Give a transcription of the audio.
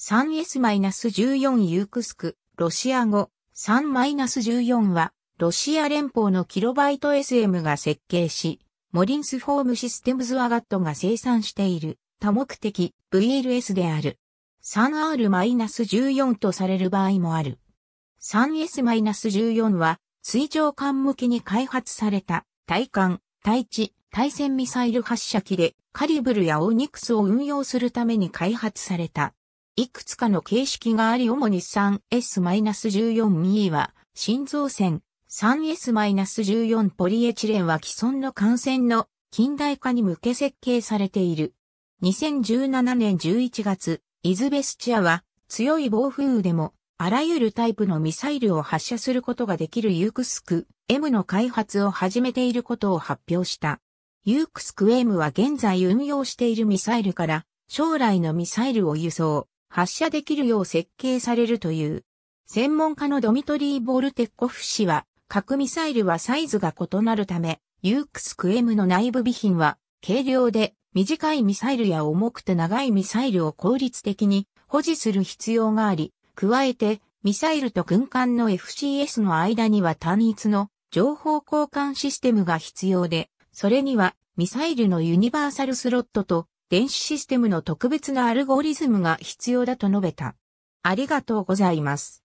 3S-14 ユークスク、ロシア語3-14は、ロシア連邦のキロバイト SM が設計し、モリンスフォームシステムズアガットが生産している多目的 VLS である。3R-14 とされる場合もある。3S-14 は、水上艦向きに開発された、対艦、対地、対戦ミサイル発射機で、カリブルやオニクスを運用するために開発された。いくつかの形式があり主に3 s 1 4 e は、新造線、3S-14 ポリエチレンは既存の感染の近代化に向け設計されている。2017年11月、イズベスチアは強い暴風雨でもあらゆるタイプのミサイルを発射することができるユークスク M の開発を始めていることを発表した。ユークスク M は現在運用しているミサイルから将来のミサイルを輸送、発射できるよう設計されるという。専門家のドミトリー・ボルテッコフ氏は、核ミサイルはサイズが異なるため、ユークスク M の内部備品は、軽量で短いミサイルや重くて長いミサイルを効率的に保持する必要があり、加えて、ミサイルと軍艦の FCS の間には単一の情報交換システムが必要で、それにはミサイルのユニバーサルスロットと電子システムの特別なアルゴリズムが必要だと述べた。ありがとうございます。